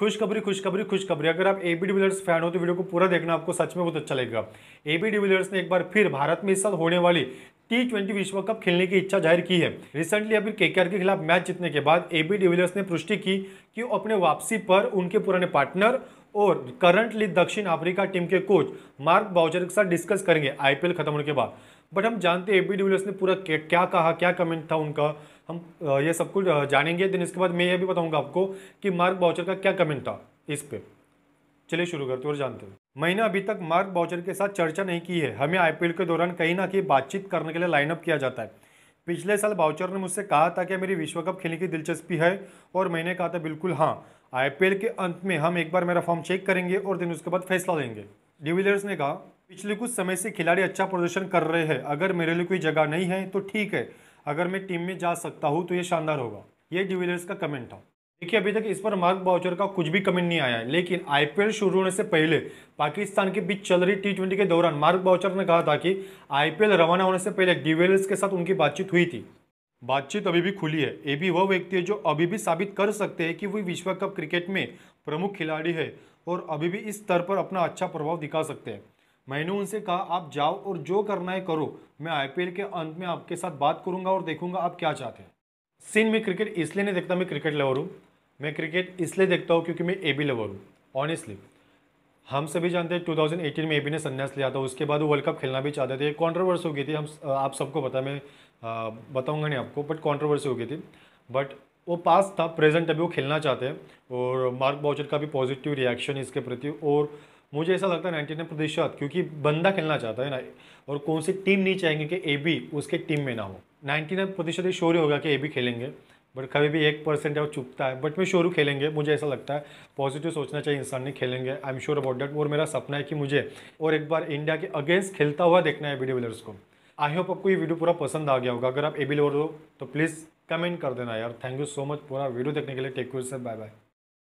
खुशखबरी खुशखबरी खुशखबरी अगर आप ए बी डिविलियर्स फैन हो तो वीडियो को पूरा देखना आपको सच में बहुत अच्छा लगेगा ए बी डिविलियर्स ने एक बार फिर भारत में इस साल होने वाली टी ट्वेंटी विश्व कप खेलने की इच्छा जाहिर की है रिसेंटली अभी के के खिलाफ मैच जीतने के बाद ए बी डिविलियर्स ने पुष्टि की कि वो अपने वापसी पर उनके पुराने पार्टनर और करंटली दक्षिण अफ्रीका टीम के कोच मार्क बाउचर के साथ डिस्कस करेंगे आईपीएल खत्म होने के बाद बट हम जानते हैं एबी डिविलियर्स ने पूरा क्या कहा क्या कमेंट था उनका हम ये सब कुछ जानेंगे दिन इसके बाद मैं ये भी बताऊंगा आपको कि मार्क बाउचर का क्या कमेंट था इस पर चलिए शुरू करते और जानते हैं मैंने अभी तक मार्क बाउचर के साथ चर्चा नहीं की है हमें आईपीएल के दौरान कहीं ना कहीं बातचीत करने के लिए लाइनअप किया जाता है पिछले साल बाउचर ने मुझसे कहा था कि मेरी विश्व कप खेलने की दिलचस्पी है और मैंने कहा था बिल्कुल हाँ आईपीएल के अंत में हम एक बार मेरा फॉर्म चेक करेंगे और दिन उसके बाद फैसला लेंगे डिविलियर्स ने कहा पिछले कुछ समय से खिलाड़ी अच्छा प्रदर्शन कर रहे हैं अगर मेरे लिए कोई जगह नहीं है तो ठीक है अगर मैं टीम में जा सकता हूँ तो ये शानदार होगा ये डिविलियर्स का कमेंट था देखिए अभी तक इस पर मार्क बाउचर का कुछ भी कमेंट नहीं आया है लेकिन आईपीएल शुरू होने से पहले पाकिस्तान के बीच चल रही टी ट्वेंटी के दौरान मार्क बाउचर ने कहा था कि आईपीएल रवाना होने से पहले डिवेलर्स के साथ उनकी बातचीत हुई थी बातचीत अभी भी खुली है ये भी वह व्यक्ति है जो अभी भी साबित कर सकते हैं कि वो विश्व कप क्रिकेट में प्रमुख खिलाड़ी है और अभी भी इस स्तर पर अपना अच्छा प्रभाव दिखा सकते हैं मैंने उनसे कहा आप जाओ और जो करना है करो मैं आईपीएल के अंत में आपके साथ बात करूंगा और देखूंगा आप क्या चाहते हैं सीन में क्रिकेट इसलिए नहीं देखता मैं क्रिकेट लवर हूँ मैं क्रिकेट इसलिए देखता हूँ क्योंकि मैं ए बी लवर हूँ ऑनेस्टली हम सभी जानते हैं 2018 में ए बी ने संन्यास लिया था उसके बाद वो वर्ल्ड कप खेलना भी चाहते थे कॉन्ट्रोवर्सी हो गई थी हम आप सबको पता मैं बताऊंगा नहीं आपको बट कॉन्ट्रोवर्सी हो गई थी बट वो पास था प्रेजेंट अभी वो खेलना चाहते हैं और मार्क बाउचर का भी पॉजिटिव रिएक्शन इसके प्रति और मुझे ऐसा लगता है नाइन्टी नाइन प्रतिशत क्योंकि बंदा खेलना चाहता है ना और कौन सी टीम नहीं चाहेंगे कि ए बी उसके टीम में ना हो नाइन्टी नाइन प्रतिशत ये ही होगा कि ए बी खेलेंगे बट कभी भी एक परसेंट है वो चुपता है बट मैं शोरू खेलेंगे मुझे ऐसा लगता है पॉजिटिव सोचना चाहिए इंसान ने खेलेंगे I am sure about that और मेरा सपना है कि मुझे और एक बार इंडिया के अगेंस्ट खेलता हुआ देखना है वीडियो विलर्स को आई होप आपको ये वीडियो पूरा पसंद आ गया होगा अगर आप ए बिलोर हो तो प्लीज़ कमेंट कर देना यार थैंक यू सो मच पूरा वीडियो देखने के लिए take you sir bye bye